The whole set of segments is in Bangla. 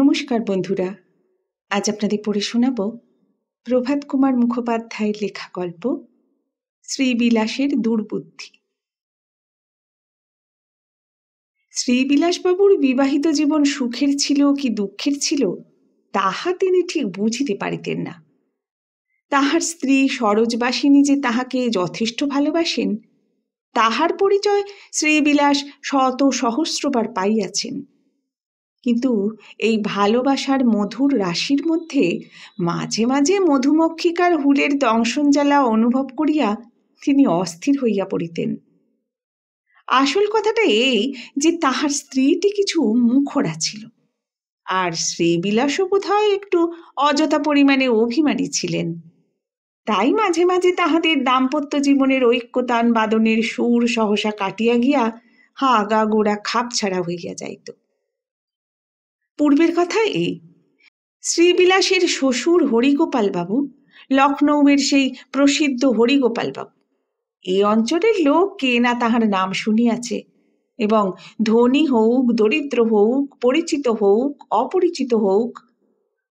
নমস্কার বন্ধুরা আজ আপনাদের পড়ে শোনাব প্রভাত কুমার মুখোপাধ্যায়ের লেখা গল্প শ্রীবিলাসের দুর্বুদ্ধি শ্রীবিলাসবাবুর বিবাহিত জীবন সুখের ছিল কি দুঃখের ছিল তাহা তিনি ঠিক বুঝিতে পারিতেন না তাহার স্ত্রী সরোজবাসিনী যে তাহাকে যথেষ্ট ভালোবাসেন তাহার পরিচয় শ্রীবিলাস শত সহস্রবার পাইয়াছেন কিন্তু এই ভালোবাসার মধুর রাশির মধ্যে মাঝে মাঝে মধুমক্ষিকার হুলের দংশন জ্বালা অনুভব করিয়া তিনি অস্থির হইয়া পড়িতেন আসল কথাটা এই যে তাহার স্ত্রীটি কিছু মুখরা ছিল আর শ্রীবিলাসও বোধহয় একটু অযথা পরিমাণে অভিমানী ছিলেন তাই মাঝে মাঝে তাহাদের দাম্পত্য জীবনের ঐক্যতান বাদনের সুর সহসা কাটিয়া গিয়া হা গা গোড়া খাপ ছাড়া হইয়া যাইত পূর্বের কথা এই শ্রীবিলাসের শ্বশুর হরিগোপালবাবু লখনৌয়ের সেই প্রসিদ্ধ হরিগোপালবাবু এই অঞ্চলের লোক কে না তাহার নাম শুনিয়াছে এবং ধনী হউক দরিদ্র হউক পরিচিত হউক অপরিচিত হউক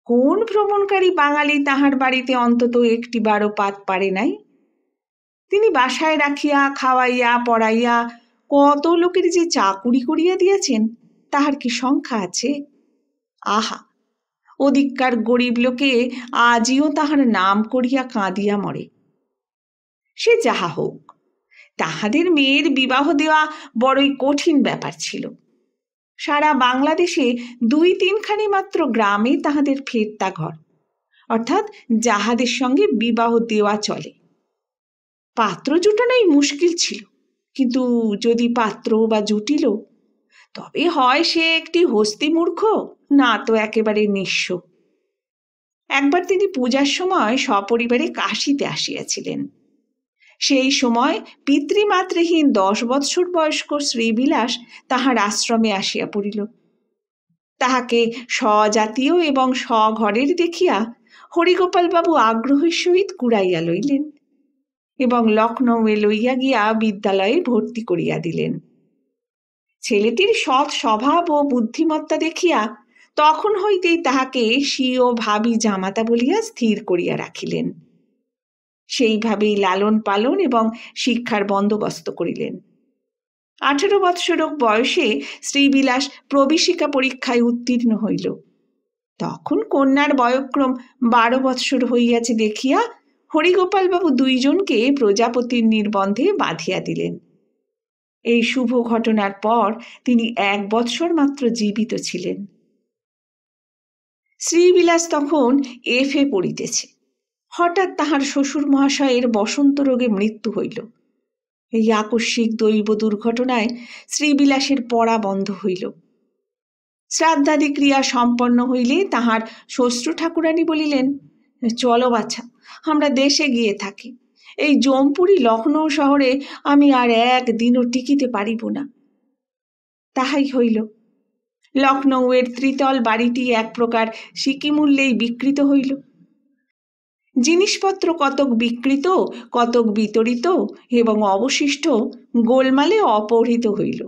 কোন ভ্রমণকারী বাঙালি তাহার বাড়িতে অন্তত একটি বারো পাত পারে নাই তিনি বাসায় রাখিয়া খাওয়াইয়া পড়াইয়া কত লোকের যে চাকুরি করিয়া দিয়েছেন তাহার কি সংখ্যা আছে আহা ওদিককার গরিব লোকে আজিও তাহার নাম করিয়া কাঁদিয়া মরে সে যাহা হোক তাহাদের মেয়ের বিবাহ দেওয়া বড়ই কঠিন ব্যাপার ছিল সারা বাংলাদেশে দুই তিনখানি মাত্র গ্রামে তাহাদের ফেরতা ঘর অর্থাৎ যাহাদের সঙ্গে বিবাহ দেওয়া চলে পাত্র জুটানোই মুশকিল ছিল কিন্তু যদি পাত্র বা জুটিল তবে হয় সে একটি হস্তি মূর্খ না তো একেবারে নিঃস্ব একবার তিনি পূজার সময় সপরিবারে কাশিতে আসিয়াছিলেন সেই সময় পিতৃমাত্রহীন দশ বৎসর বয়স্ক শ্রীবিলাস তাহার আশ্রমে আসিয়া পড়িল তাহাকে স্বজাতীয় এবং স্বঘরের দেখিয়া হরিগোপালবাবু আগ্রহের সহিত কুড়াইয়া লইলেন এবং লক্ষ্ণৌয়ে লইয়া গিয়া বিদ্যালয়ে ভর্তি করিয়া দিলেন ছেলেটির সৎ স্বভাব ও বুদ্ধিমত্তা দেখিয়া তখন হইতেই তাহাকে স্বীয় ভাবি জামাতা বলিয়া স্থির করিয়া রাখিলেন সেইভাবেই লালন পালন এবং শিক্ষার বন্দোবস্ত করিলেন আঠেরো বৎসরক বয়সে শ্রীবিলাস প্রবেশিকা পরীক্ষায় উত্তীর্ণ হইল তখন কন্যার বয়ক্রম বারো বৎসর হইয়াছে দেখিয়া হরিগোপালবাবু দুইজনকে প্রজাপতির নির্বন্ধে বাঁধিয়া দিলেন এই শুভ ঘটনার পর তিনি এক বৎসর মাত্র জীবিত ছিলেন শ্রীবিলাস তখন এফে পড়িতেছে হঠাৎ তাহার শ্বশুর মহাশয়ের বসন্ত রোগে মৃত্যু হইল এই আকস্মিক দৈব দুর্ঘটনায় শ্রীবিলাসের পড়া বন্ধ হইল শ্রাদ্ধাদি ক্রিয়া সম্পন্ন হইলে তাহার শ্বশ্রু ঠাকুরানী বলিলেন চলো বাছা আমরা দেশে গিয়ে থাকি এই জমপুরি লখনৌ শহরে আমি আর একদিনও টিকিতে পারিব না তাহাই হইল লখনৌয়ের ত্রিতল বাড়িটি এক প্রকার সিকিমূল্যেই বিকৃত হইল জিনিসপত্র কতক বিকৃত কতক বিতরিত এবং অবশিষ্ট গোলমালে অপহৃত হইল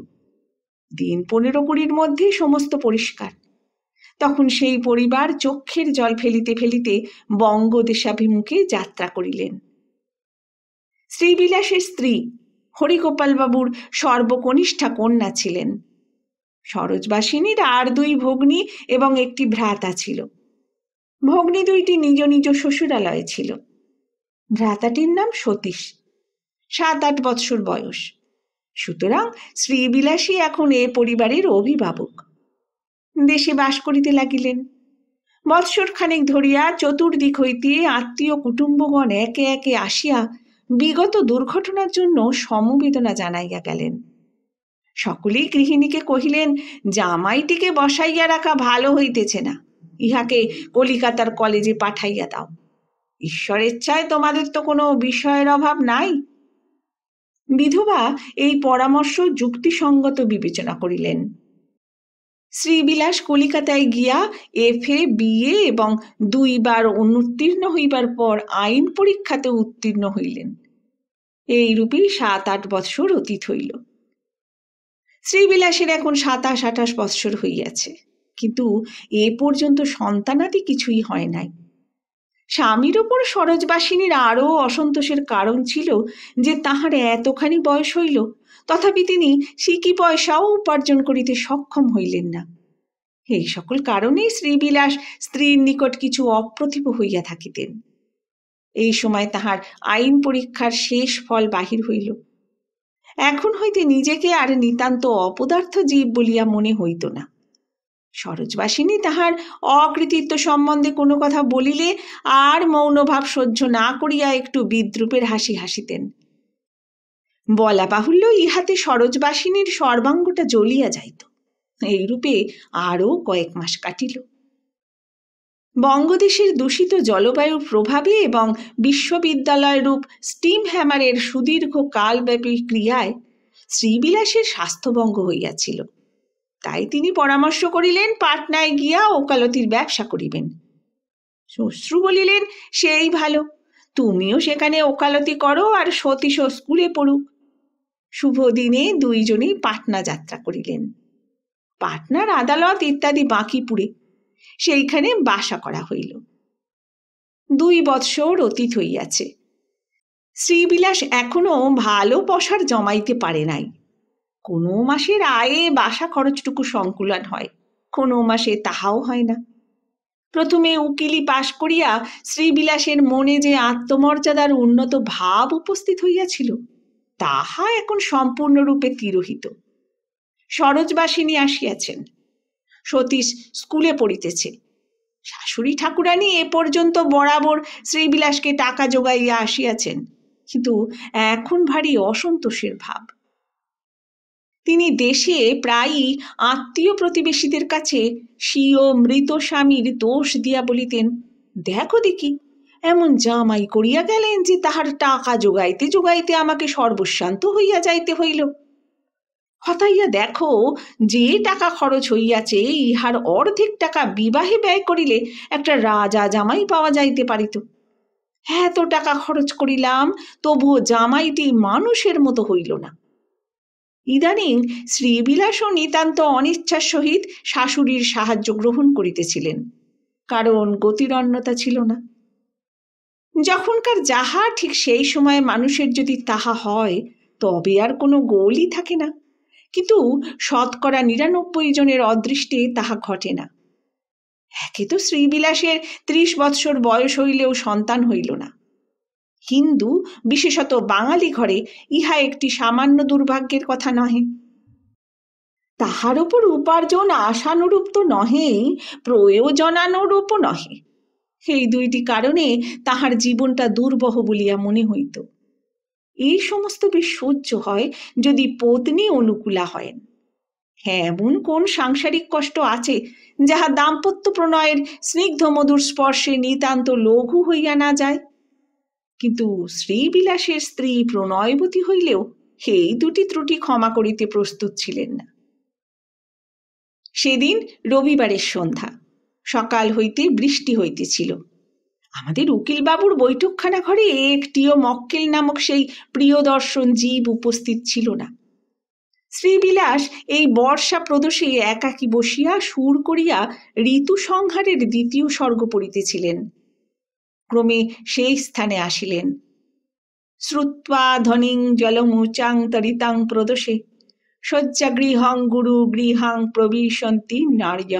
দিন পনেরো কুড়ির মধ্যে সমস্ত পরিষ্কার তখন সেই পরিবার চক্ষের জল ফেলিতে ফেলিতে বঙ্গদেশাভিমুখে যাত্রা করিলেন শ্রীবিলাসের স্ত্রী হরিগোপালবাবুর সর্বকনিষ্ঠা কন্যা ছিলেন সরোজবাসিনীর আর দুই ভগ্নী এবং একটি ভ্রাতা ছিল ভগ্নী দুইটি নিজ নিজ শ্বশুরালয়ে ছিল ভ্রাতাটির নাম সতীশ সাত আট বৎসর বয়স সুতরাং শ্রীবিলাসী এখন এ পরিবারের অভিভাবক দেশে বাস করিতে লাগিলেন বৎসর খানিক ধরিয়া চতুর্দিক হইতে আত্মীয় কুটুম্বগণ একে একে আসিয়া বিগত দুর্ঘটনার জন্য সমবেদনা জানাইয়া গেলেন সকলেই গৃহিণীকে কহিলেন জামাইটিকে বসাইয়া রাখা ভালো হইতেছে না ইহাকে কলিকাতার কলেজে পাঠাইয়া দাও ঈশ্বরেচ্ছায় তোমাদের তো কোনো বিষয়ের অভাব নাই বিধবা এই পরামর্শ যুক্তিসঙ্গত বিবেচনা করিলেন শ্রীবিলাস কলিকাতায় গিয়া এফে বিএ এবং দুইবার অনুত্তীর্ণ হইবার পর আইন পরীক্ষাতে উত্তীর্ণ হইলেন এইরূপেই সাত আট বৎসর অতীত হইল শ্রীবিলাসের এখন সাতাশ আঠাশ বৎসর হইয়াছে কিন্তু এ পর্যন্ত সন্তানাদি কিছুই হয় নাই স্বামীর ওপর সরোজবাসিনীর আরও অসন্তোষের কারণ ছিল যে তাহার এতখানি বয়স হইল তথাপি তিনি সিকি পয়সাও উপার্জন করিতে সক্ষম হইলেন না এই সকল কারণেই শ্রীবিলাস স্ত্রীর নিকট কিছু অপ্রতিভ হইয়া থাকিতেন এই সময় তাহার আইন পরীক্ষার শেষ ফল বাহির হইল এখন হইতে নিজেকে আর নিতান্ত অপদার্থ জীব বলিয়া মনে হইত না সরোজবাসিনী তাহার অকৃতিত্ব সম্বন্ধে কোনো কথা বলিলে আর মৌনভাব সহ্য না করিয়া একটু বিদ্রুপের হাসি হাসিতেন বলা বাহুল্য ইহাতে সরোজবাসিনীর সর্বাঙ্গটা জ্বলিয়া যাইত এইরূপে আরও কয়েক মাস কাটিল বঙ্গদেশের দূষিত জলবায়ুর প্রভাবে এবং রূপ স্টিম হ্যামারের সুদীর্ঘ কালব্যাপী ক্রিয়ায় শ্রীবিলাসের স্বাস্থ্যভঙ্গ হইয়াছিল তাই তিনি পরামর্শ করিলেন পাটনায় গিয়া ওকালতির ব্যবসা করিবেন শ্বশ্রু বলিলেন সেই ভালো তুমিও সেখানে ওকালতি করো আর সতীশ স্কুলে পড়ুক শুভ দিনে দুইজনেই পাটনা যাত্রা করিলেন পাটনার আদালত ইত্যাদি বাঁকিপুরে সেইখানে বাসা করা হইল দুই বৎসর অতীত হইয়াছে শ্রীবিলাস এখনো ভালো পশার জমাইতে পারে নাই কোনো মাসের আয়ে বাসা খরচটুকু সংকুলন হয় কোনো মাসে তাহাও হয় না প্রথমে উকিলি পাশ করিয়া শ্রীবিলাসের মনে যে আত্মমর্যাদার উন্নত ভাব উপস্থিত হইয়াছিল তাহা এখন সম্পূর্ণরূপে তিরোহিত সরোজবাসিনী আসিয়াছেন সতীশ স্কুলে পড়িতেছে শাশুড়ি ঠাকুরানী এ পর্যন্ত বরাবর শ্রীবিলাসকে টাকা যোগাইয়া আসিয়াছেন কিন্তু এখন ভারী অসন্তোষের ভাব তিনি দেশে প্রায়ই আত্মীয় প্রতিবেশীদের কাছে স্বীয় মৃত স্বামীর দোষ দিয়া বলিতেন দেখো দেখি এমন জামাই করিয়া গেলেন যে তাহার টাকা যোগাইতে যোগাইতে আমাকে সর্বশান্ত হইয়া যাইতে হইল হতাইয়া দেখো যে টাকা খরচ হইয়াছে ইহার অর্ধেক টাকা বিবাহে ব্যয় করিলে একটা রাজা জামাই পাওয়া যাইতে পারিত এত টাকা খরচ করিলাম তবুও জামাইটি মানুষের মতো হইল না ইদানীং শ্রীবিলাসও নিতান্ত অনিচ্ছার সহিত শাশুড়ির সাহায্য গ্রহণ করিতেছিলেন কারণ গতিরন্যতা ছিল না যখনকার যাহা ঠিক সেই সময়ে মানুষের যদি তাহা হয় তবে আর কোনো গোলই থাকে না কিন্তু শতকরা নিরানব্বই জনের অদৃষ্টে তাহা ঘটে না একে তো শ্রীবিলাসের ত্রিশ বৎসর বয়স হইলেও সন্তান হইল না হিন্দু বিশেষত বাঙালি ঘরে ইহা একটি সামান্য দুর্ভাগ্যের কথা নহে তাহার উপর উপার্জন আশানুরূপ তো নহেই প্রয়োজনানুরূপ নহে এই দুইটি কারণে তাহার জীবনটা দুর্বহ বলিয়া মনে হইত এই সমস্ত বেশ সহ্য হয় যদি পত্নী অনুকূলা হয় হ্যাঁ এমন কোন সাংসারিক কষ্ট আছে যাহা দাম্পত্য প্রণয়ের স্নিগ্ধ মধুর স্পর্শে নিতান্ত লঘু হইয়া না যায় কিন্তু শ্রীবিলাসের স্ত্রী প্রণয়বতী হইলেও এই দুটি ত্রুটি ক্ষমা করিতে প্রস্তুত ছিলেন না সেদিন রবিবারের সন্ধ্যা সকাল হইতে বৃষ্টি হইতেছিল আমাদের উকিলবাবুর বৈঠকখানা ঘরে একটিও মক্কেল নামক সেই প্রিয়দর্শন জীব উপস্থিত ছিল না শ্রীবিলাস এই বর্ষা প্রদোষে একাকী বসিয়া সুর করিয়া ঋতু সংহারের দ্বিতীয় স্বর্গ পড়িতেছিলেন ক্রমে সেই স্থানে আসিলেন শ্রুত্বা ধনিং জলমুচাং তরিতাং প্রদোষে গৃহং গুরু গৃহাং প্রবিশন্তি নার্য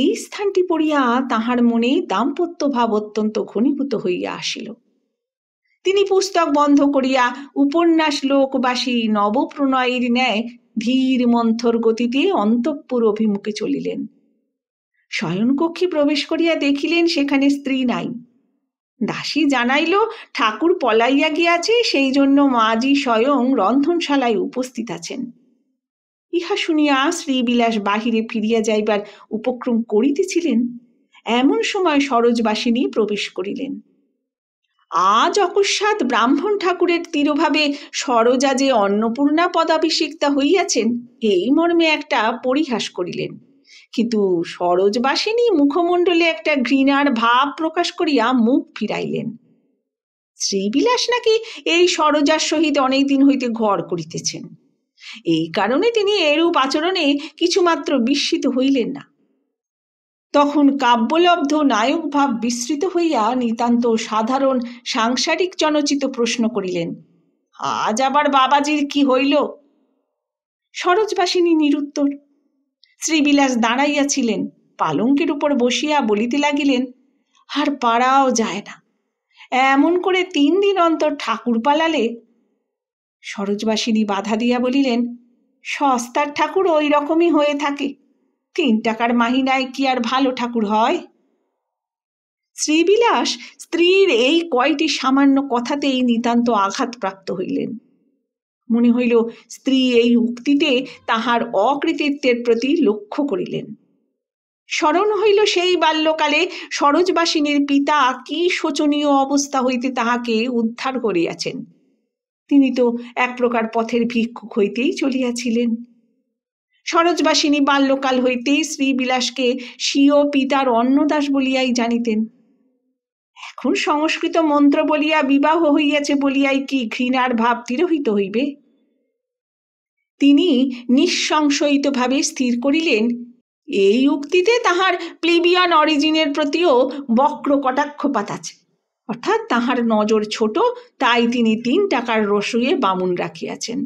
এই স্থানটি পড়িয়া তাহার মনে দাম্পত্য ভাব অত্যন্ত ঘনীভূত হইয়া আসিল তিনি পুস্তক বন্ধ করিয়া উপন্যাস লোকবাসী নবপ্রণয়ের ন্যায় ধীর মন্থর গতিতে অন্তঃপুর অভিমুখে চলিলেন শয়নকক্ষে প্রবেশ করিয়া দেখিলেন সেখানে স্ত্রী নাই দাসী জানাইল ঠাকুর পলাইয়া গিয়াছে সেই জন্য মাজি স্বয়ং রন্ধনশালায় উপস্থিত আছেন ইহা শুনিয়া শ্রীবিলাস বাহিরে ফিরিয়া যাইবার উপক্রম করিতেছিলেন এমন সময় সরোজবাসিনী প্রবেশ করিলেন আজ অকস্মাৎ ব্রাহ্মণ ঠাকুরের তীরভাবে সরোজা যে অন্নপূর্ণা পদাভিষিক্তা হইয়াছেন এই মর্মে একটা পরিহাস করিলেন কিন্তু সরোজবাসিনী মুখমণ্ডলে একটা ঘৃণার ভাব প্রকাশ করিয়া মুখ ফিরাইলেন শ্রীবিলাস নাকি এই সরোজার সহিত অনেকদিন হইতে ঘর করিতেছেন এই কারণে তিনি এরূপ আচরণে কিছুমাত্র বিস্মিত হইলেন না তখন কাব্যলব্ধ নায়ক ভাব বিস্তৃত হইয়া নিতান্ত সাধারণ সাংসারিক জনচিত প্রশ্ন করিলেন আজ আবার বাবাজির কি হইল সরোজবাসিনী নিরুত্তর শ্রীবিলাস দাঁড়াইয়াছিলেন পালঙ্কের উপর বসিয়া বলিতে লাগিলেন আর পাড়াও যায় না এমন করে তিন দিন অন্তর ঠাকুর পালালে সরোজবাসিনী বাধা দিয়া বলিলেন সস্তার ঠাকুর ওই রকমই হয়ে থাকে তিন টাকার মাহিনায় কি আর ভালো ঠাকুর হয় শ্রীবিলাস স্ত্রীর এই কয়টি সামান্য কথাতেই নিতান্ত আঘাতপ্রাপ্ত হইলেন মনে হইল স্ত্রী এই উক্তিতে তাহার অকৃতিত্বের প্রতি লক্ষ্য করিলেন স্মরণ হইল সেই বাল্যকালে সরোজবাসিনীর পিতা কি শোচনীয় অবস্থা হইতে তাহাকে উদ্ধার করিয়াছেন তিনি তো এক প্রকার পথের ভিক্ষুক হইতেই চলিয়াছিলেন সরোজবাসিনী বাল্যকাল হইতেই শ্রীবিলাসকে স্বীয় পিতার অন্নদাস বলিয়াই জানিতেন এখন সংস্কৃত মন্ত্র বলিয়া বিবাহ হইয়াছে বলিয়াই কি ঘৃণার ভাব তিরোহিত হইবে তিনি নিঃসংশয়িতভাবে স্থির করিলেন এই উক্তিতে তাহার প্লিবিয়ান অরিজিনের প্রতিও বক্র কটাক্ষপাত আছে অর্থাৎ তাহার নজর ছোট তাই তিনি তিন টাকার রসুয়ে বামুন রাখিয়াছেন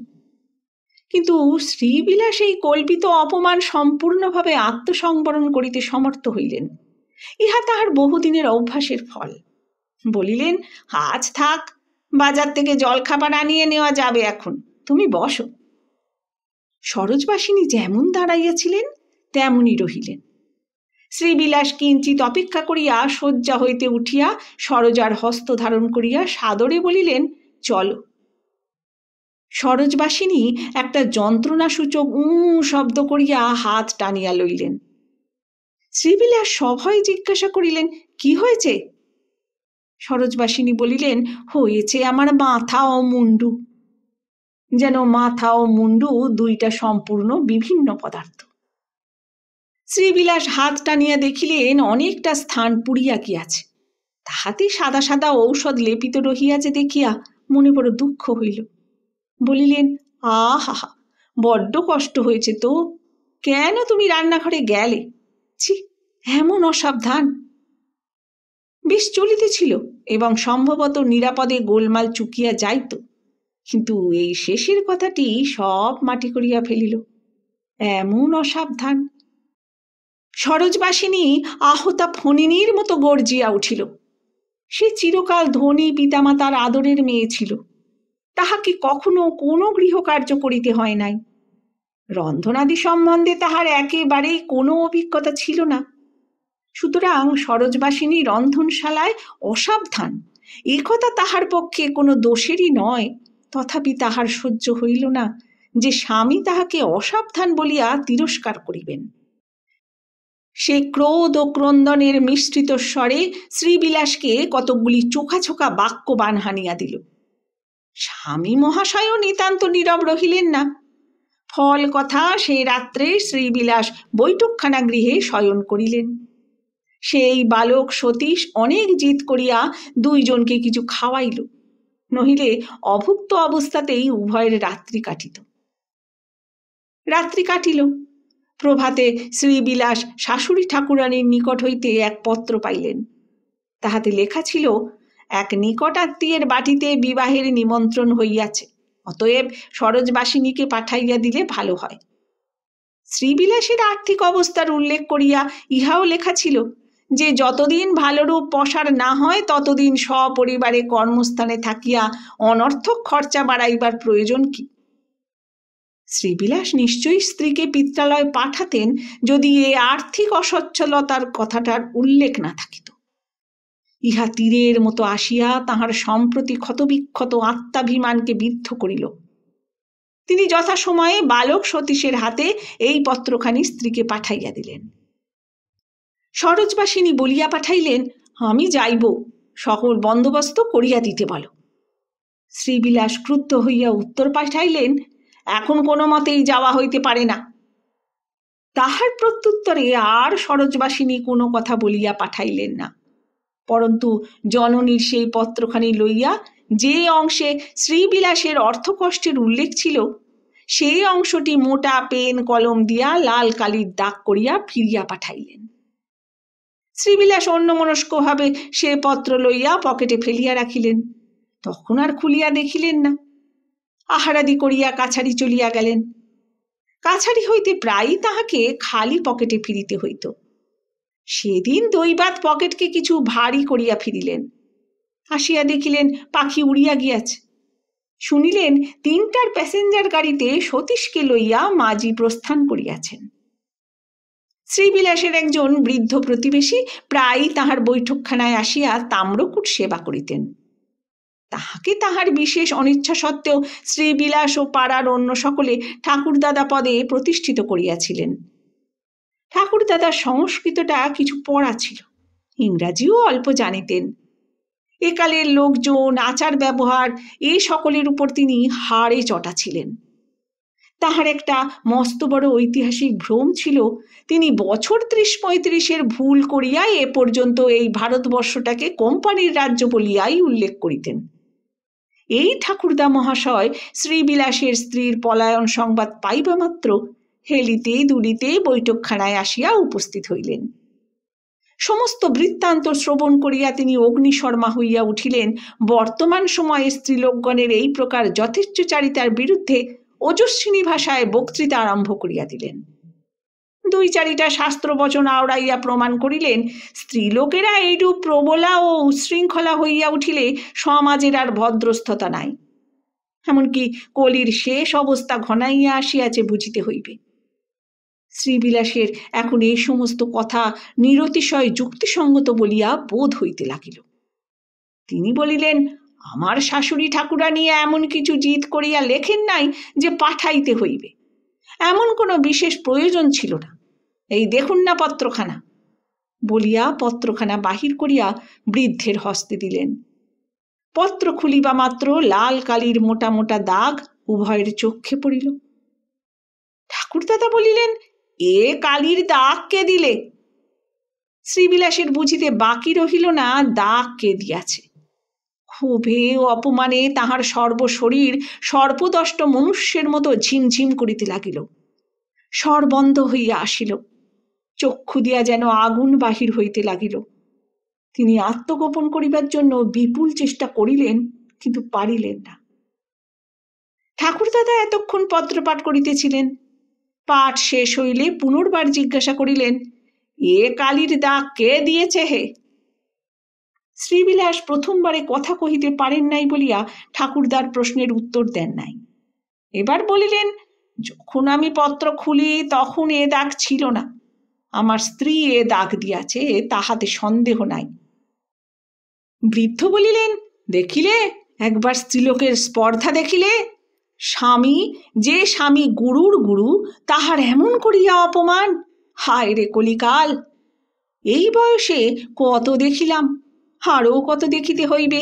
কিন্তু শ্রীবিলাস এই কল্পিত অপমান সম্পূর্ণভাবে আত্মসংবরণ করিতে সমর্থ হইলেন ইহা তাহার বহুদিনের অভ্যাসের ফল বলিলেন আজ থাক বাজার থেকে জলখাবার আনিয়ে নেওয়া যাবে এখন তুমি বসো সরোজবাসিনী যেমন দাঁড়াইয়াছিলেন তেমনই রহিলেন শ্রীবিলাস কিঞ্চিত অপেক্ষা করিয়া শয্যা হইতে উঠিয়া সরোজার হস্ত ধারণ করিয়া সাদরে বলিলেন চলো সরোজবাসিনী একটা যন্ত্রণাসূচক উঁ শব্দ করিয়া হাত টানিয়া লইলেন শ্রীবিলাস সভয় জিজ্ঞাসা করিলেন কি হয়েছে সরোজবাসিনী বলিলেন হয়েছে আমার মাথা ও মুন্ডু যেন মাথা ও মুন্ডু দুইটা সম্পূর্ণ বিভিন্ন পদার্থ শ্রীবিলাস হাত টানিয়া দেখিলেন অনেকটা স্থান পুড়িয়া গিয়াছে তাহাতে সাদা সাদা ঔষধ লেপিত রহিয়াছে দেখিয়া মনে বড় দুঃখ হইল বলিলেন আহা বড্ড কষ্ট হয়েছে তো কেন তুমি রান্নাঘরে গেলে ছি এমন অসাবধান বেশ চলিতেছিল এবং সম্ভবত নিরাপদে গোলমাল চুকিয়া যাইত কিন্তু এই শেষের কথাটি সব মাটি করিয়া ফেলিল এমন অসাবধান সরোজবাসিনী আহতা ফণিনীর মতো গর্জিয়া উঠিল সে চিরকাল ধনী পিতামাতার আদরের মেয়ে ছিল তাহাকে কখনো কোনো গৃহকার্য করিতে হয় নাই রন্ধনাদি সম্বন্ধে তাহার একেবারেই কোনো অভিজ্ঞতা ছিল না সুতরাং সরোজবাসিনী রন্ধনশালায় অসাবধান এ কথা তাহার পক্ষে কোনো দোষেরই নয় তথাপি তাহার সহ্য হইল না যে স্বামী তাহাকে অসাবধান বলিয়া তিরস্কার করিবেন সে ক্রোধ ও ক্রন্দনের মিশ্রিত স্বরে শ্রীবিলাসকে কতকগুলি চোখা বাক্য বান হানিয়া দিল স্বামী মহাশয়ও নিতান্ত নীরব রহিলেন না ফল কথা সে রাত্রে শ্রীবিলাস বৈঠকখানা গৃহে শয়ন করিলেন সেই বালক সতীশ অনেক জিত করিয়া দুইজনকে কিছু খাওয়াইল নহিলে অভুক্ত অবস্থাতেই উভয়ের রাত্রি কাটিত রাত্রি কাটিল প্রভাতে শ্রীবিলাস শাশুড়ি ঠাকুরানীর নিকট হইতে এক পত্র পাইলেন তাহাতে লেখা ছিল এক নিকটাত্মীয়ের বাটিতে বিবাহের নিমন্ত্রণ হইয়াছে অতএব সরোজবাসিনীকে পাঠাইয়া দিলে ভালো হয় শ্রীবিলাসের আর্থিক অবস্থার উল্লেখ করিয়া ইহাও লেখা ছিল যে যতদিন ভালোরূপ পসার না হয় ততদিন সপরিবারে কর্মস্থানে থাকিয়া অনর্থক খরচা বাড়াইবার প্রয়োজন কি শ্রীবিলাস নিশ্চয়ই স্ত্রীকে পিত্রালয় পাঠাতেন যদি এ আর্থিক অসচ্ছলতার কথাটার উল্লেখ না থাকিত ইহা তীরের মতো আসিয়া তাহার সম্প্রতি ক্ষতবিক্ষত আত্মাভিমানকে বিদ্ধ করিল তিনি যথাসময়ে বালক সতীশের হাতে এই পত্রখানি স্ত্রীকে পাঠাইয়া দিলেন সরোজবাসিনী বলিয়া পাঠাইলেন আমি যাইব শহর বন্দোবস্ত করিয়া দিতে বলো শ্রীবিলাস ক্রুদ্ধ হইয়া উত্তর পাঠাইলেন এখন কোনো মতেই যাওয়া হইতে পারে না তাহার প্রত্যুত্তরে আর সরোজবাসিনী কোনো কথা বলিয়া পাঠাইলেন না পরন্তু জননীর সেই পত্রখানি লইয়া যে অংশে শ্রীবিলাসের অর্থকষ্টের উল্লেখ ছিল সেই অংশটি মোটা পেন কলম দিয়া লাল কালির দাগ করিয়া ফিরিয়া পাঠাইলেন শ্রীবিলাস অন্যমনস্কভাবে সে পত্র লইয়া পকেটে ফেলিয়া রাখিলেন তখন আর খুলিয়া দেখিলেন না আহারাদি করিয়া কাছারি চলিয়া গেলেন কাছারি হইতে প্রায়ই তাহাকে খালি পকেটে ফিরিতে হইত সেদিন দৈবাত পকেটকে কিছু ভারী করিয়া ফিরিলেন আসিয়া দেখিলেন পাখি উড়িয়া গিয়াছে শুনিলেন তিনটার প্যাসেঞ্জার গাড়িতে সতীশকে লইয়া মাঝি প্রস্থান করিয়াছেন শ্রীবিলাসের একজন বৃদ্ধ প্রতিবেশী প্রায়ই তাহার বৈঠকখানায় আসিয়া তাম্রকূট সেবা করিতেন তাহাকে তাহার বিশেষ অনিচ্ছা সত্ত্বেও শ্রীবিলাস ও পাড়ার অন্য সকলে ঠাকুরদাদা পদে প্রতিষ্ঠিত করিয়াছিলেন ঠাকুরদাদা সংস্কৃতটা কিছু পড়া ছিল ইংরাজিও অল্প জানিতেন একালের লোকজন আচার ব্যবহার এ সকলের উপর তিনি হাড়ে চটা ছিলেন তাহার একটা মস্ত বড় ঐতিহাসিক ভ্রম ছিল তিনি বছর ত্রিশ পঁয়ত্রিশের ভুল করিয়াই এ পর্যন্ত এই ভারতবর্ষটাকে কোম্পানির রাজ্য বলিয়াই উল্লেখ করিতেন এই ঠাকুরদা মহাশয় শ্রীবিলাসের স্ত্রীর পলায়ন সংবাদ পাইবা মাত্র হেলিতে দুলিতে বৈঠকখানায় আসিয়া উপস্থিত হইলেন সমস্ত বৃত্তান্ত শ্রবণ করিয়া তিনি অগ্নিশর্মা হইয়া উঠিলেন বর্তমান সময়ে স্ত্রীলোকগণের এই প্রকার যথেচ্ছচারিতার বিরুদ্ধে ওজস্বিনী ভাষায় বক্তৃতা আরম্ভ করিয়া দিলেন দুই চারিটা শাস্ত্র বচন আওড়াইয়া প্রমাণ করিলেন স্ত্রীলোকেরা এইরূপ প্রবলা ও উশৃঙ্খলা হইয়া উঠিলে সমাজের আর ভদ্রস্থতা নাই এমনকি কলির শেষ অবস্থা ঘনাইয়া আসিয়াছে বুঝিতে হইবে শ্রীবিলাসের এখন এই সমস্ত কথা নিরতিশয় যুক্তিসঙ্গত বলিয়া বোধ হইতে লাগিল তিনি বলিলেন আমার শাশুড়ি ঠাকুরা নিয়ে এমন কিছু জিত করিয়া লেখেন নাই যে পাঠাইতে হইবে এমন কোনো বিশেষ প্রয়োজন ছিল না এই দেখুন না পত্রখানা বলিয়া পত্রখানা বাহির করিয়া বৃদ্ধের হস্তে দিলেন পত্র খুলিবা মাত্র লাল কালির মোটা মোটা দাগ উভয়ের চক্ষে পড়িল ঠাকুরদাদা বলিলেন এ কালির দাগ কে দিলে শ্রীবিলাসের বুঝিতে বাকি রহিল না দাগ কে দিয়াছে ক্ষোভে অপমানে তাহার সর্বশরীর সর্বদষ্ট মনুষ্যের মতো ঝিমঝিম করিতে লাগিল সরবন্ধ হইয়া আসিল চক্ষু দিয়া যেন আগুন বাহির হইতে লাগিল তিনি আত্মগোপন করিবার জন্য বিপুল চেষ্টা করিলেন কিন্তু পারিলেন না ঠাকুরদাদা এতক্ষণ পত্রপাঠ করিতেছিলেন পাঠ শেষ হইলে পুনর্বার জিজ্ঞাসা করিলেন এ কালির দাগ কে দিয়েছে হে শ্রীবিলাস প্রথমবারে কথা কহিতে পারেন নাই বলিয়া ঠাকুরদার প্রশ্নের উত্তর দেন নাই এবার বলিলেন যখন আমি পত্র খুলি তখন এ দাগ ছিল না আমার স্ত্রী এ দাগ দিয়াছে তাহাতে সন্দেহ নাই বৃদ্ধ বলিলেন দেখিলে একবার স্ত্রীলোকের স্পর্ধা দেখিলে স্বামী যে স্বামী গুরুর গুরু তাহার এমন করিয়া অপমান হায় রে কলিকাল এই বয়সে কত দেখিলাম আরও কত দেখিতে হইবে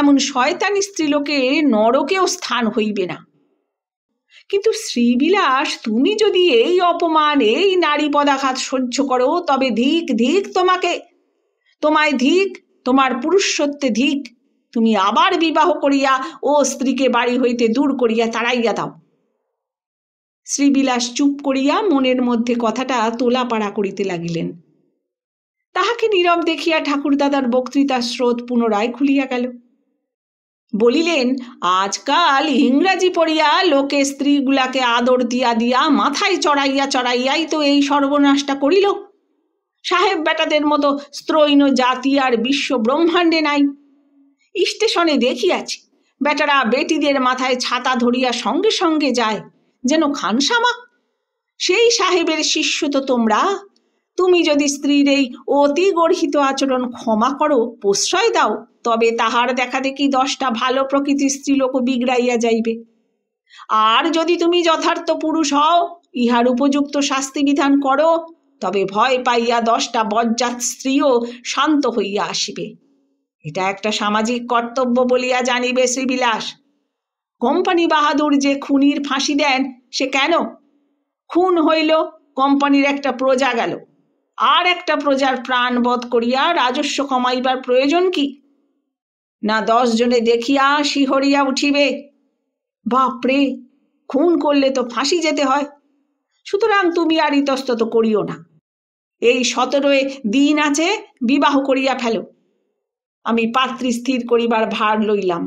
এমন শয়তানি স্ত্রীলোকে নরকেও স্থান হইবে না কিন্তু শ্রীবিলাস তুমি যদি এই অপমান এই নারী পদাঘাত সহ্য করো তবে ধিক ধিক তোমাকে তোমায় ধিক তোমার পুরুষত্বে ধিক তুমি আবার বিবাহ করিয়া ও স্ত্রীকে বাড়ি হইতে দূর করিয়া তাড়াইয়া দাও শ্রীবিলাস চুপ করিয়া মনের মধ্যে কথাটা তোলাপাড়া করিতে লাগিলেন তাহাকে নীরব দেখিয়া ঠাকুরদাদার বক্তৃতার স্রোত পুনরায় খুলিয়া গেল বলিলেন আজকাল ইংরাজি পড়িয়া লোকে স্ত্রীগুলাকে আদর দিয়া দিয়া মাথায় চড়াইয়া চড়াইয়াই তো এই সর্বনাশটা করিল সাহেব বেটাদের মতো স্ত্রৈন জাতি আর বিশ্ব ব্রহ্মাণ্ডে নাই স্টেশনে দেখিয়াছি বেটারা বেটিদের মাথায় ছাতা ধরিয়া সঙ্গে সঙ্গে যায় যেন খানসামা সেই সাহেবের শিষ্য তো তোমরা তুমি যদি স্ত্রীর এই অতি গর্হিত আচরণ ক্ষমা করো প্রশ্রয় দাও তবে তাহার দেখা দেখি দশটা ভালো প্রকৃতির স্ত্রীলোক বিগড়াইয়া যাইবে আর যদি তুমি যথার্থ পুরুষ হও ইহার উপযুক্ত শাস্তি বিধান করো তবে ভয় পাইয়া দশটা বজ্জাত স্ত্রীও শান্ত হইয়া আসিবে এটা একটা সামাজিক কর্তব্য বলিয়া জানিবে শ্রীবিলাস কোম্পানি বাহাদুর যে খুনির ফাঁসি দেন সে কেন খুন হইল কোম্পানির একটা প্রজা গেল আর একটা প্রজার প্রাণ বধ করিয়া রাজস্ব কমাইবার প্রয়োজন কি না দশ জনে দেখিয়া শিহরিয়া উঠিবে বাপরে খুন করলে তো ফাঁসি যেতে হয় সুতরাং তুমি আর ইতস্তত করিও না এই সতেরোয় দিন আছে বিবাহ করিয়া ফেলো আমি পাত্রী স্থির করিবার ভার লইলাম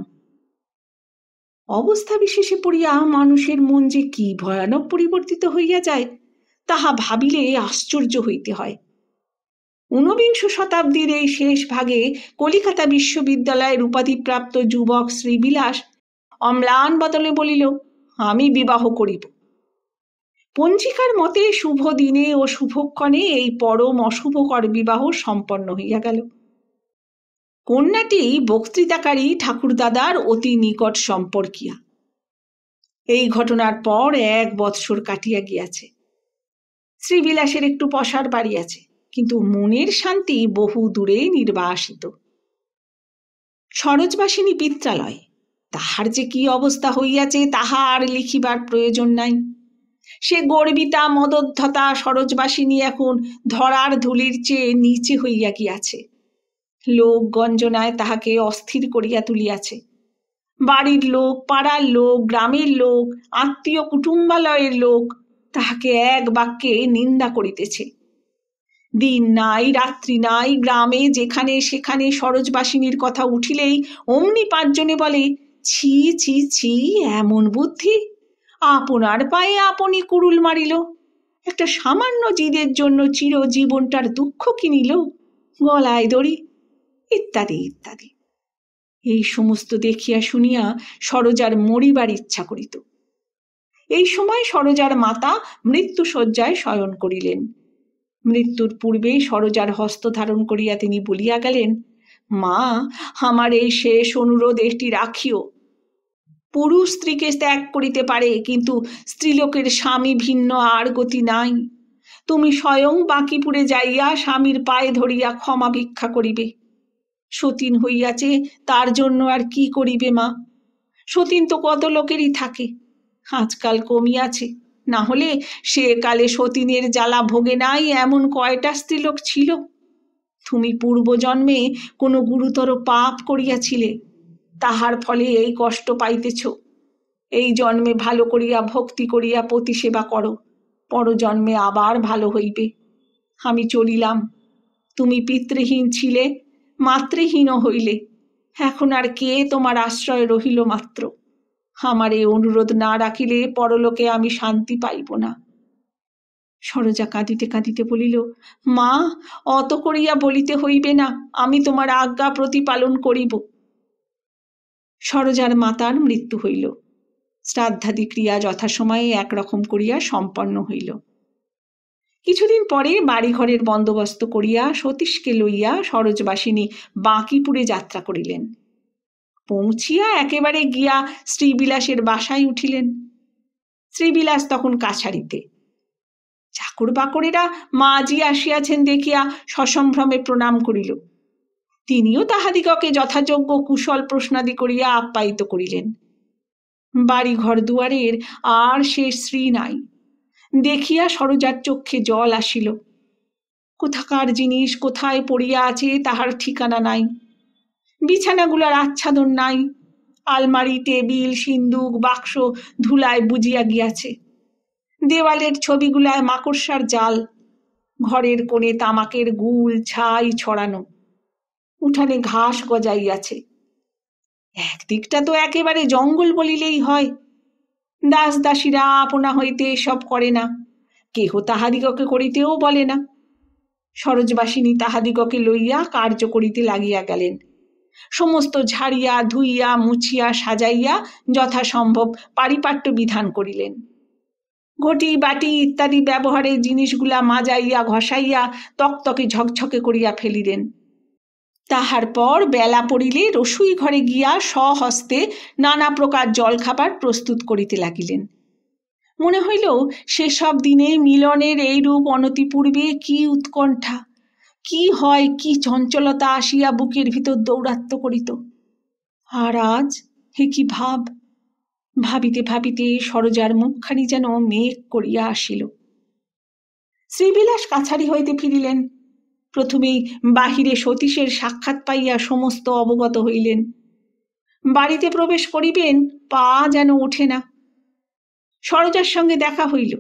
অবস্থা বিশেষে পড়িয়া মানুষের মন যে কি ভয়ানক পরিবর্তিত হইয়া যায় তাহা ভাবিলে আশ্চর্য হইতে হয় ঊনবিংশ শতাব্দীর এই শেষ ভাগে কলিকাতা বিশ্ববিদ্যালয়ের উপাধিপ্রাপ্ত যুবক শ্রীবিলাস অম্লান বদলে বলিল আমি বিবাহ করিব পঞ্জিকার মতে শুভ দিনে ও শুভক্ষণে এই পরম অশুভকর বিবাহ সম্পন্ন হইয়া গেল কন্যাটি বক্তৃতাকারী ঠাকুরদাদার অতি নিকট সম্পর্কিয়া এই ঘটনার পর এক বৎসর কাটিয়া গিয়াছে শ্রীবিলাসের একটু পশার বাড়ি আছে কিন্তু মনের শান্তি বহু দূরেই নির্বাসিত সরোজবাসিনী পিত্রালয় তাহার যে কি অবস্থা হইয়াছে তাহা আর লিখিবার প্রয়োজন নাই সে গর্বিতা মদধ্যতা সরোজবাসিনী এখন ধরার ধুলির চেয়ে নিচে হইয়া গিয়াছে লোক গঞ্জনায় তাহাকে অস্থির করিয়া তুলিয়াছে বাড়ির লোক পাড়ার লোক গ্রামের লোক আত্মীয় কুটুম্বালয়ের লোক তাহাকে এক বাক্যে নিন্দা করিতেছে দিন নাই রাত্রি নাই গ্রামে যেখানে সেখানে সরোজবাসিনীর কথা উঠিলেই অমনি পাঁচজনে বলে ছি ছি ছি এমন বুদ্ধি আপনার পায়ে আপনি কুরুল মারিল একটা সামান্য জিদের জন্য চিরজীবনটার দুঃখ কিনিল গলায় দড়ি ইত্যাদি ইত্যাদি এই সমস্ত দেখিয়া শুনিয়া সরোজার মরিবার ইচ্ছা করিত এই সময় সরজার মাতা শয্যায় শয়ন করিলেন মৃত্যুর পূর্বেই সরজার হস্ত ধারণ করিয়া তিনি বলিয়া গেলেন মা আমার এই শেষ অনুরোধ একটি রাখিও পুরুষ স্ত্রীকে ত্যাগ করিতে পারে কিন্তু স্ত্রীলোকের স্বামী ভিন্ন আর গতি নাই তুমি স্বয়ং বাঁকিপুরে যাইয়া স্বামীর পায়ে ধরিয়া ক্ষমা ভিক্ষা করিবে সতীন হইয়াছে তার জন্য আর কি করিবে মা সতীন তো কত লোকেরই থাকে আজকাল কমিয়াছে না হলে সে কালে সতীনের জ্বালা ভোগে নাই এমন কয়টা স্ত্রীলোক ছিল তুমি পূর্বজন্মে কোনো গুরুতর পাপ করিয়াছিলে তাহার ফলে এই কষ্ট পাইতেছ এই জন্মে ভালো করিয়া ভক্তি করিয়া প্রতিসেবা সেবা করো পরজন্মে আবার ভালো হইবে আমি চলিলাম তুমি পিতৃহীন ছিলে মাতৃহীনও হইলে এখন আর কে তোমার আশ্রয় রহিল মাত্র আমার এই অনুরোধ না রাখিলে পরলোকে আমি শান্তি পাইব না সরোজা কাঁদিতে কাঁদিতে বলিল মা অত করিয়া বলিতে হইবে না আমি তোমার আজ্ঞা প্রতিপালন করিব সরোজার মাতার মৃত্যু হইল শ্রাদ্ধাদি ক্রিয়া যথাসময়ে একরকম করিয়া সম্পন্ন হইল কিছুদিন পরে বাড়িঘরের বন্দোবস্ত করিয়া সতীশকে লইয়া সরোজবাসিনী বাঁকিপুরে যাত্রা করিলেন পৌঁছিয়া একেবারে গিয়া শ্রীবিলাসের বাসায় উঠিলেন শ্রীবিলাস তখন কাছারিতে চাকর বাকরেরা মাঝি আসিয়াছেন দেখিয়া সসম্ভ্রমে প্রণাম করিল তিনিও তাহাদিগকে যথাযোগ্য কুশল প্রশ্নাদি করিয়া আপ্যায়িত করিলেন বাড়ি ঘর দুয়ারের আর সে শ্রী নাই দেখিয়া সরজার চক্ষে জল আসিল কোথাকার জিনিস কোথায় পড়িয়া আছে তাহার ঠিকানা নাই বিছানাগুলার আচ্ছাদন নাই আলমারি টেবিল সিন্দুক বাক্স ধুলায় বুঝিয়া গিয়াছে দেওয়ালের ছবিগুলায় মাকড়সার জাল ঘরের কোণে তামাকের গুল ছাই ছড়ানো উঠানে ঘাস গজাইয়াছে একদিকটা তো একেবারে জঙ্গল বলিলেই হয় দাস দাসীরা আপনা হইতে সব করে না কেহ তাহাদিগকে করিতেও বলে না সরোজবাসিনী তাহাদিগকে লইয়া কার্য করিতে লাগিয়া গেলেন সমস্ত ঝাড়িয়া ধুইয়া মুছিয়া সাজাইয়া যথাসম্ভব পারিপাট্য বিধান করিলেন ঘটি বাটি ইত্যাদি ব্যবহারে জিনিসগুলা মাজাইয়া ঘষাইয়া তকতকে ঝকঝকে করিয়া ফেলিলেন তাহার পর বেলা পড়িলে রসুই ঘরে গিয়া স্বহস্তে নানা প্রকার জলখাবার প্রস্তুত করিতে লাগিলেন মনে হইল সেসব দিনে মিলনের এইরূপ অনতিপূর্বে কি উৎকণ্ঠা কি হয় কি চঞ্চলতা আসিয়া বুকের ভিতর দৌড়াত্ম করিত আর আজ হে কি ভাব ভাবিতে ভাবিতে সরজার মুখখানি যেন মেঘ করিয়া আসিল শ্রীবিলাস কাছারি হইতে ফিরিলেন প্রথমেই বাহিরে সতীশের সাক্ষাৎ পাইয়া সমস্ত অবগত হইলেন বাড়িতে প্রবেশ করিবেন পা যেন ওঠে না সরজার সঙ্গে দেখা হইল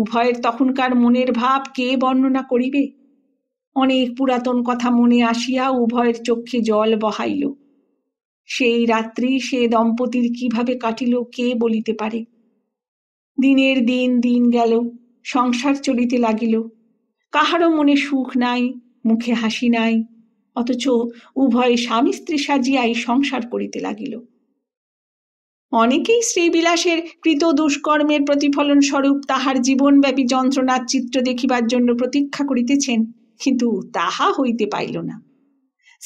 উভয়ের তখনকার মনের ভাব কে বর্ণনা করিবে অনেক পুরাতন কথা মনে আসিয়া উভয়ের চক্ষে জল বহাইল সেই রাত্রি সে দম্পতির কিভাবে কাটিল কে বলিতে পারে দিনের দিন দিন গেল সংসার চলিতে লাগিল কাহারও মনে সুখ নাই মুখে হাসি নাই অথচ উভয়ে স্বামী স্ত্রী সাজিয়াই সংসার করিতে লাগিল অনেকেই শ্রীবিলাসের কৃত দুষ্কর্মের প্রতিফলন স্বরূপ তাহার জীবনব্যাপী যন্ত্রণার চিত্র দেখিবার জন্য প্রতীক্ষা করিতেছেন কিন্তু তাহা হইতে পাইল না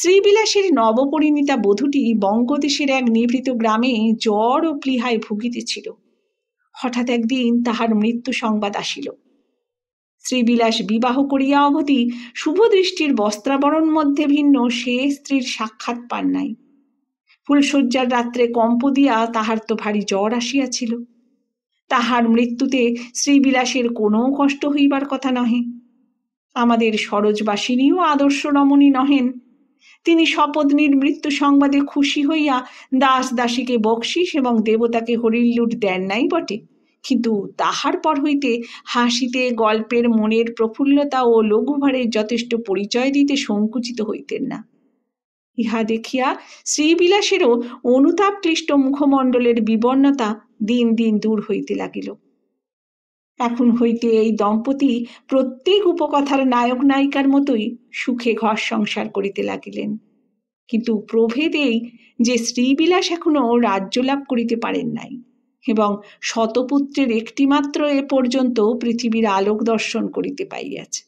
শ্রীবিলাসের নবপরিণীতা বধূটি বঙ্গদেশের এক নিভৃত গ্রামে জ্বর ও প্লীহায় ভুগিতেছিল হঠাৎ একদিন তাহার মৃত্যু সংবাদ আসিল শ্রীবিলাস বিবাহ করিয়া অবধি শুভদৃষ্টির বস্ত্রাবরণ মধ্যে ভিন্ন সে স্ত্রীর সাক্ষাৎ পান নাই ফুলশয্যার রাত্রে কম্প দিয়া তাহার তো ভারী জ্বর আসিয়াছিল তাহার মৃত্যুতে শ্রীবিলাসের কোনো কষ্ট হইবার কথা নহে আমাদের সরোজবাসিনীও আদর্শ রমণী নহেন তিনি শপথনির মৃত্যু সংবাদে খুশি হইয়া দাস দাসীকে বকশিস এবং দেবতাকে হরিল্লুট দেন নাই বটে কিন্তু তাহার পর হইতে হাসিতে গল্পের মনের প্রফুল্লতা ও লঘুভারের যথেষ্ট পরিচয় দিতে সংকুচিত হইতেন না ইহা দেখিয়া শ্রীবিলাসেরও অনুতাপ ক্লিষ্ট মুখমণ্ডলের বিবর্ণতা দিন দিন দূর হইতে লাগিল এখন হইতে এই দম্পতি প্রত্যেক উপকথার নায়ক নায়িকার মতোই সুখে ঘর সংসার করিতে লাগিলেন কিন্তু প্রভেদেই যে শ্রীবিলাস এখনো রাজ্য লাভ করিতে পারেন নাই এবং শতপুত্রের একটিমাত্র এ পর্যন্ত পৃথিবীর আলোক দর্শন করিতে পাইয়াছে